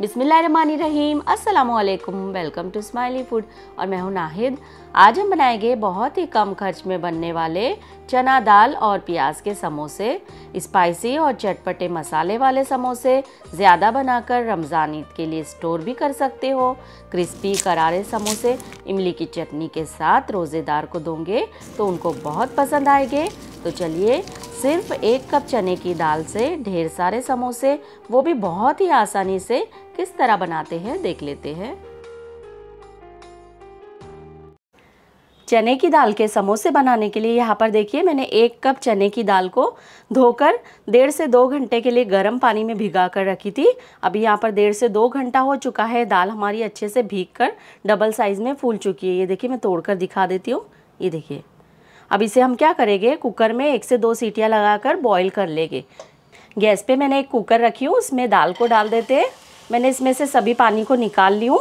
बिसमीम असलकम welcome to smiley food और मैं हूं नाहिद आज हम बनाएंगे बहुत ही कम खर्च में बनने वाले चना दाल और प्याज के समोसे स्पाइसी और चटपटे मसाले वाले समोसे ज़्यादा बनाकर रमज़ान ईद के लिए स्टोर भी कर सकते हो क्रिस्पी करारे समोसे इमली की चटनी के साथ रोज़ेदार को दोगे तो उनको बहुत पसंद आएंगे तो चलिए सिर्फ एक कप चने की दाल से ढेर सारे समोसे वो भी बहुत ही आसानी से किस तरह बनाते हैं देख लेते हैं चने की दाल के समोसे बनाने के लिए यहाँ पर देखिए मैंने एक कप चने की दाल को धोकर डेढ़ से दो घंटे के लिए गर्म पानी में भिगा कर रखी थी अभी यहाँ पर डेढ़ से दो घंटा हो चुका है दाल हमारी अच्छे से भीग कर डबल साइज़ में फूल चुकी है ये देखिए मैं तोड़कर दिखा देती हूँ ये देखिए अब इसे हम क्या करेंगे कुकर में एक से दो सीटियाँ लगा कर बॉयल कर लेंगे गैस पर मैंने एक कुकर रखी हूँ उसमें दाल को डाल देते हैं मैंने इसमें से सभी पानी को निकाल ली हूँ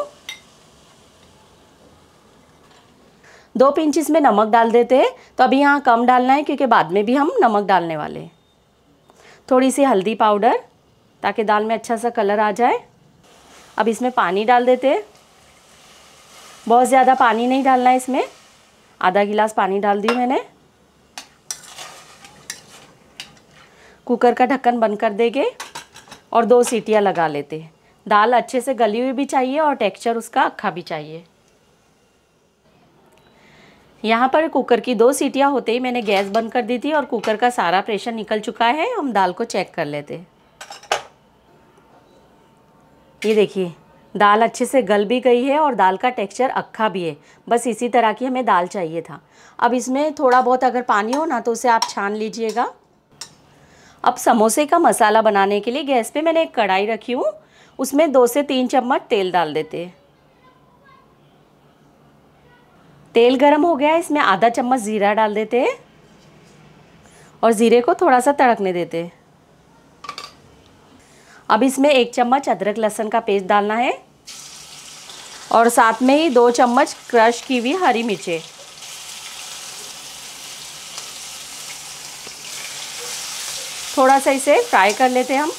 दो पिंच इसमें नमक डाल देते हैं तो अभी यहाँ कम डालना है क्योंकि बाद में भी हम नमक डालने वाले हैं थोड़ी सी हल्दी पाउडर ताकि दाल में अच्छा सा कलर आ जाए अब इसमें पानी डाल देते हैं बहुत ज़्यादा पानी नहीं डालना है इसमें आधा गिलास पानी डाल दी मैंने कुकर का ढक्कन बंद कर देंगे और दो सीटियाँ लगा लेते हैं दाल अच्छे से गली हुई भी चाहिए और टेक्सचर उसका अखा अच्छा भी चाहिए यहाँ पर कुकर की दो सीटियाँ होते ही मैंने गैस बंद कर दी थी और कुकर का सारा प्रेशर निकल चुका है हम दाल को चेक कर लेते ये देखिए दाल अच्छे से गल भी गई है और दाल का टेक्सचर अक्खा भी है बस इसी तरह की हमें दाल चाहिए था अब इसमें थोड़ा बहुत अगर पानी हो ना तो उसे आप छान लीजिएगा अब समोसे का मसाला बनाने के लिए गैस पे मैंने एक कढ़ाई रखी हूँ उसमें दो से तीन चम्मच तेल डाल देते हैं तेल गरम हो गया इसमें आधा चम्मच ज़ीरा डाल देते हैं और ज़ीरे को थोड़ा सा तड़कने देते हैं अब इसमें एक चम्मच अदरक लहसुन का पेस्ट डालना है और साथ में ही दो चम्मच क्रश की हुई हरी मिर्चें थोड़ा सा इसे फ्राई कर लेते हैं हम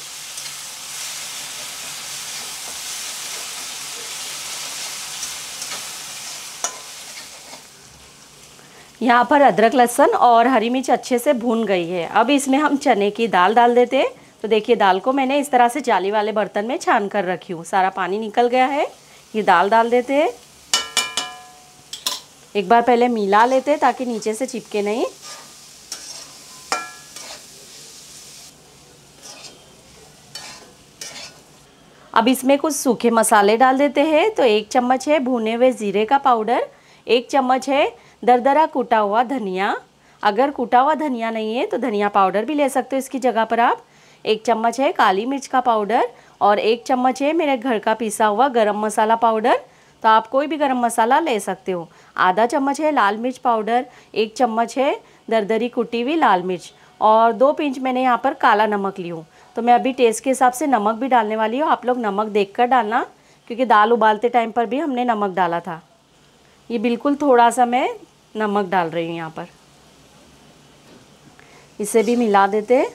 यहाँ पर अदरक लहसुन और हरी मिर्च अच्छे से भून गई है अब इसमें हम चने की दाल डाल देते हैं तो देखिए दाल को मैंने इस तरह से जाली वाले बर्तन में छान कर रखी हूँ सारा पानी निकल गया है ये दाल डाल देते हैं एक बार पहले मिला लेते हैं ताकि नीचे से चिपके नहीं अब इसमें कुछ सूखे मसाले डाल देते हैं तो एक चम्मच है भुने हुए ज़ीरे का पाउडर एक चम्मच है दरदरा कूटा हुआ धनिया अगर कूटा हुआ धनिया नहीं है तो धनिया पाउडर भी ले सकते हो इसकी जगह पर आप एक चम्मच है काली मिर्च का पाउडर और एक चम्मच है मेरे घर का पिसा हुआ गरम मसाला पाउडर तो आप कोई भी गरम मसाला ले सकते हो आधा चम्मच है लाल मिर्च पाउडर एक चम्मच है दरदरी कुटी हुई लाल मिर्च और दो पिंच मैंने यहाँ पर काला नमक ली हूँ तो मैं अभी टेस्ट के हिसाब से नमक भी डालने वाली हूँ आप लोग नमक देख कर डालना क्योंकि दाल उबालते टाइम पर भी हमने नमक डाला था ये बिल्कुल थोड़ा सा मैं नमक डाल रही हूँ यहाँ पर इसे भी मिला देते हैं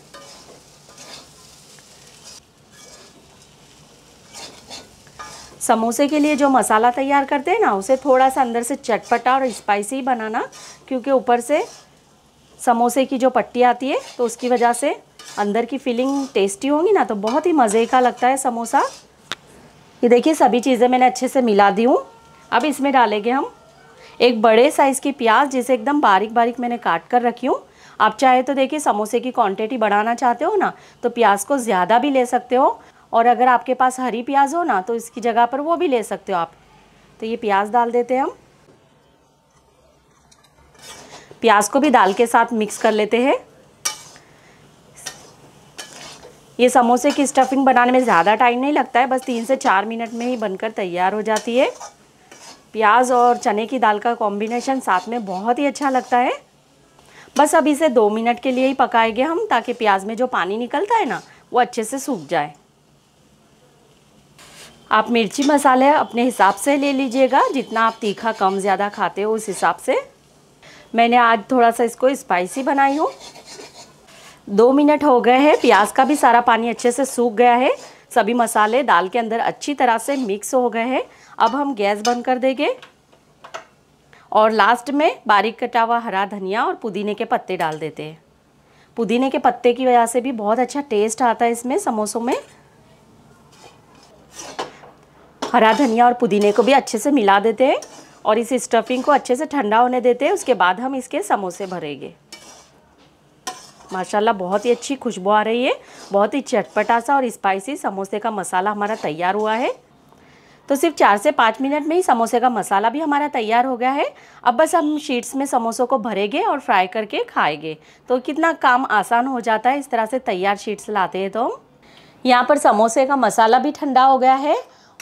समोसे के लिए जो मसाला तैयार करते हैं ना उसे थोड़ा सा अंदर से चटपटा और स्पाइसी बनाना क्योंकि ऊपर से समोसे की जो पट्टी आती है तो उसकी वजह से अंदर की फीलिंग टेस्टी होगी ना तो बहुत ही मज़े का लगता है समोसा ये देखिए सभी चीज़ें मैंने अच्छे से मिला दी हूँ अब इसमें डालेंगे हम एक बड़े साइज़ की प्याज जिसे एकदम बारीक बारीक मैंने काट कर रखी हूँ आप चाहे तो देखिए समोसे की क्वांटिटी बढ़ाना चाहते हो ना तो प्याज को ज़्यादा भी ले सकते हो और अगर आपके पास हरी प्याज हो ना तो इसकी जगह पर वो भी ले सकते हो आप तो ये प्याज डाल देते हैं हम प्याज को भी दाल के साथ मिक्स कर लेते हैं ये समोसे की स्टफिंग बनाने में ज़्यादा टाइम नहीं लगता है बस तीन से चार मिनट में ही बनकर तैयार हो जाती है प्याज और चने की दाल का कॉम्बिनेशन साथ में बहुत ही अच्छा लगता है बस अब इसे दो मिनट के लिए ही पकाएंगे हम ताकि प्याज में जो पानी निकलता है ना वो अच्छे से सूख जाए आप मिर्ची मसाले अपने हिसाब से ले लीजिएगा जितना आप तीखा कम ज़्यादा खाते हो उस हिसाब से मैंने आज थोड़ा सा इसको स्पाइसी बनाई हूँ दो मिनट हो गए हैं प्याज का भी सारा पानी अच्छे से सूख गया है सभी मसाले दाल के अंदर अच्छी तरह से मिक्स हो गए हैं अब हम गैस बंद कर देंगे और लास्ट में बारीक कटा हुआ हरा धनिया और पुदीने के पत्ते डाल देते हैं पुदीने के पत्ते की वजह से भी बहुत अच्छा टेस्ट आता है इसमें समोसों में हरा धनिया और पुदीने को भी अच्छे से मिला देते हैं और इस स्टफिंग को अच्छे से ठंडा होने देते हैं उसके बाद हम इसके समोसे भरेंगे माशाल्लाह बहुत ही अच्छी खुशबू आ रही है बहुत ही चटपटा सा और स्पाइसी समोसे का मसाला हमारा तैयार हुआ है तो सिर्फ चार से पाँच मिनट में ही समोसे का मसाला भी हमारा तैयार हो गया है अब बस हम शीट्स में समोसों को भरेंगे और फ्राई करके खाएंगे तो कितना काम आसान हो जाता है इस तरह से तैयार शीट्स लाते हैं तो हम यहाँ पर समोसे का मसाला भी ठंडा हो गया है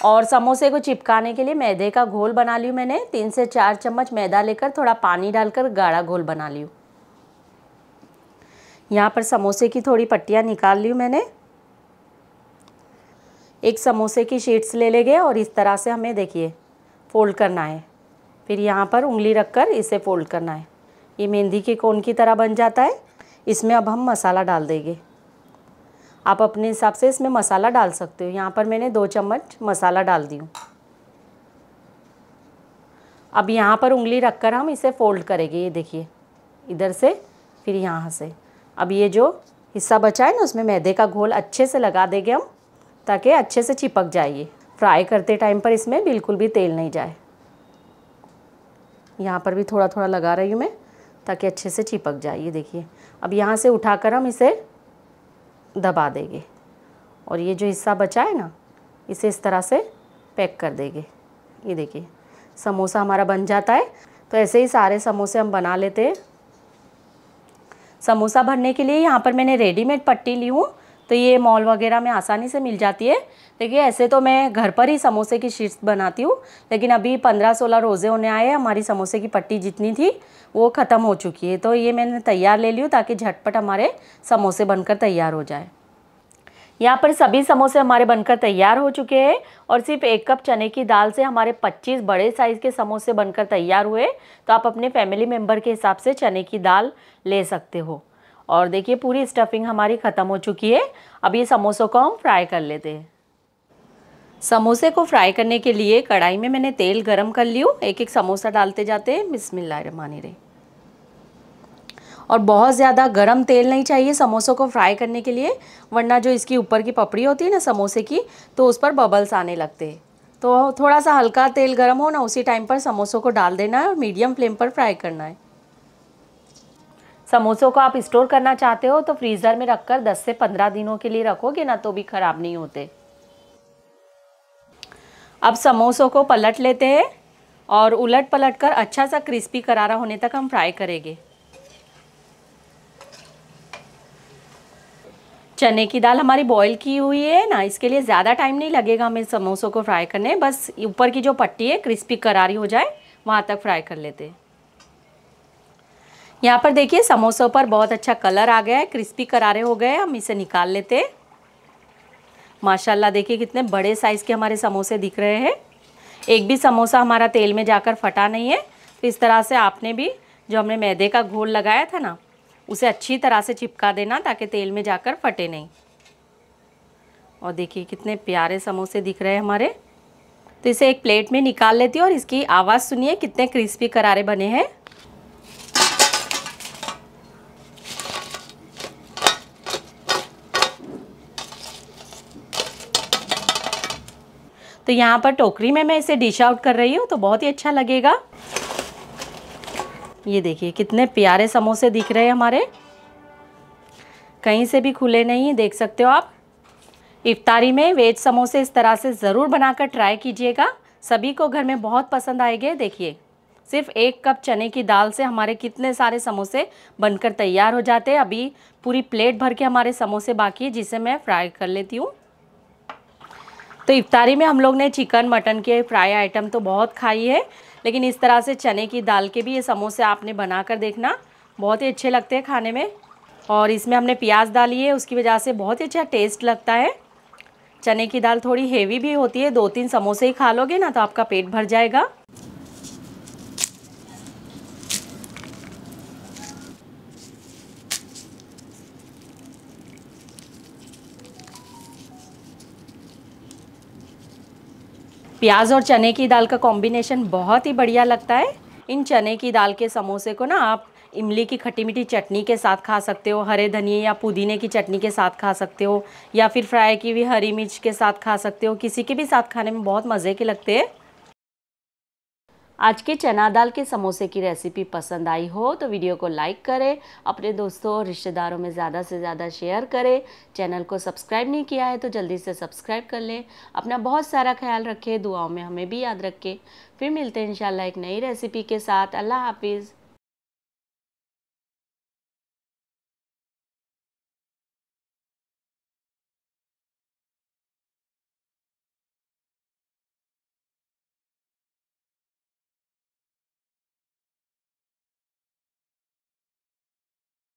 और समोसे को चिपकाने के लिए मैदे का घोल बना लियो मैंने तीन से चार चम्मच मैदा लेकर थोड़ा पानी डालकर गाढ़ा घोल बना लियो यहाँ पर समोसे की थोड़ी पट्टियाँ निकाल ली मैंने एक समोसे की शीट्स ले लेंगे और इस तरह से हमें देखिए फ़ोल्ड करना है फिर यहाँ पर उंगली रख कर इसे फ़ोल्ड करना है ये मेहंदी के कोन की तरह बन जाता है इसमें अब हम मसाला डाल देंगे आप अपने हिसाब से इसमें मसाला डाल सकते हो यहाँ पर मैंने दो चम्मच मसाला डाल दी अब यहाँ पर उंगली रख कर हम इसे फ़ोल्ड करेंगे ये देखिए इधर से फिर यहाँ से अब ये जो हिस्सा बचा है ना उसमें मैदे का घोल अच्छे से लगा देंगे हम ताकि अच्छे से चिपक जाइए फ्राई करते टाइम पर इसमें बिल्कुल भी तेल नहीं जाए यहाँ पर भी थोड़ा थोड़ा लगा रही हूँ मैं ताकि अच्छे से चिपक जाइए देखिए अब यहाँ से उठाकर हम इसे दबा देंगे और ये जो हिस्सा बचा है ना इसे इस तरह से पैक कर देंगे ये देखिए समोसा हमारा बन जाता है तो ऐसे ही सारे समोसे हम बना लेते हैं समोसा भरने के लिए यहाँ पर मैंने रेडीमेड पट्टी ली हूँ तो ये मॉल वगैरह में आसानी से मिल जाती है देखिए ऐसे तो मैं घर पर ही समोसे की शीट्स बनाती हूँ लेकिन अभी पंद्रह सोलह रोज़े होने आए हमारी समोसे की पट्टी जितनी थी वो ख़त्म हो चुकी है तो ये मैंने तैयार ले लियो ताकि झटपट हमारे समोसे बनकर तैयार हो जाए यहाँ पर सभी समोसे हमारे बनकर तैयार हो चुके हैं और सिर्फ एक कप चने की दाल से हमारे 25 बड़े साइज़ के समोसे बनकर तैयार हुए तो आप अपने फैमिली मेम्बर के हिसाब से चने की दाल ले सकते हो और देखिए पूरी स्टफिंग हमारी ख़त्म हो चुकी है अब ये समोसों को हम फ्राई कर लेते हैं समोसे को फ्राई करने के लिए कढ़ाई में मैंने तेल गरम कर लियो एक एक समोसा डालते जाते हैं बिस्मिल्लाहमानी रे और बहुत ज़्यादा गरम तेल नहीं चाहिए समोसों को फ्राई करने के लिए वरना जो इसकी ऊपर की पपड़ी होती है ना समोसे की तो उस पर बबल्स आने लगते हैं तो थोड़ा सा हल्का तेल गर्म हो ना उसी टाइम पर समोसों को डाल देना है और मीडियम फ्लेम पर फ्राई करना है समोसों को आप स्टोर करना चाहते हो तो फ्रीज़र में रखकर 10 से 15 दिनों के लिए रखोगे ना तो भी ख़राब नहीं होते अब समोसों को पलट लेते हैं और उलट पलट कर अच्छा सा क्रिस्पी करारा होने तक हम फ्राई करेंगे चने की दाल हमारी बॉईल की हुई है ना इसके लिए ज़्यादा टाइम नहीं लगेगा हमें समोसों को फ्राई करने बस ऊपर की जो पट्टी है क्रिस्पी करारी हो जाए वहाँ तक फ्राई कर लेते हैं यहाँ पर देखिए समोसों पर बहुत अच्छा कलर आ गया है क्रिस्पी करारे हो गए हम इसे निकाल लेते हैं माशाल्लाह देखिए कितने बड़े साइज़ के हमारे समोसे दिख रहे हैं एक भी समोसा हमारा तेल में जाकर फटा नहीं है तो इस तरह से आपने भी जो हमने मैदे का घोल लगाया था ना उसे अच्छी तरह से चिपका देना ताकि तेल में जाकर फटे नहीं और देखिए कितने प्यारे समोसे दिख रहे हैं हमारे तो इसे एक प्लेट में निकाल लेती हूँ और इसकी आवाज़ सुनिए कितने क्रिस्पी करारे बने हैं तो यहाँ पर टोकरी में मैं इसे डिश आउट कर रही हूँ तो बहुत ही अच्छा लगेगा ये देखिए कितने प्यारे समोसे दिख रहे हैं हमारे कहीं से भी खुले नहीं है देख सकते हो आप इफ्तारी में वेज समोसे इस तरह से ज़रूर बनाकर ट्राई कीजिएगा सभी को घर में बहुत पसंद आएंगे देखिए सिर्फ एक कप चने की दाल से हमारे कितने सारे समोसे बनकर तैयार हो जाते हैं अभी पूरी प्लेट भर के हमारे समोसे बाकी है जिसे मैं फ्राई कर लेती हूँ तो इफ्तारी में हम लोग ने चिकन मटन के फ्राई आइटम तो बहुत खाई है लेकिन इस तरह से चने की दाल के भी ये समोसे आपने बना कर देखना बहुत ही अच्छे लगते हैं खाने में और इसमें हमने प्याज डाली है उसकी वजह से बहुत ही अच्छा टेस्ट लगता है चने की दाल थोड़ी हेवी भी होती है दो तीन समोसे ही खा लोगे ना तो आपका पेट भर जाएगा प्याज और चने की दाल का कॉम्बिनेशन बहुत ही बढ़िया लगता है इन चने की दाल के समोसे को ना आप इमली की खट्टी मीठी चटनी के साथ खा सकते हो हरे धनिए या पुदीने की चटनी के साथ खा सकते हो या फिर फ्राई की हुई हरी मिर्च के साथ खा सकते हो किसी के भी साथ खाने में बहुत मज़े के लगते हैं आज के चना दाल के समोसे की रेसिपी पसंद आई हो तो वीडियो को लाइक करें अपने दोस्तों और रिश्तेदारों में ज़्यादा से ज़्यादा शेयर करें चैनल को सब्सक्राइब नहीं किया है तो जल्दी से सब्सक्राइब कर लें अपना बहुत सारा ख्याल रखें दुआओं में हमें भी याद रखें फिर मिलते हैं इंशाल्लाह एक नई रेसिपी के साथ अल्लाह हाफिज़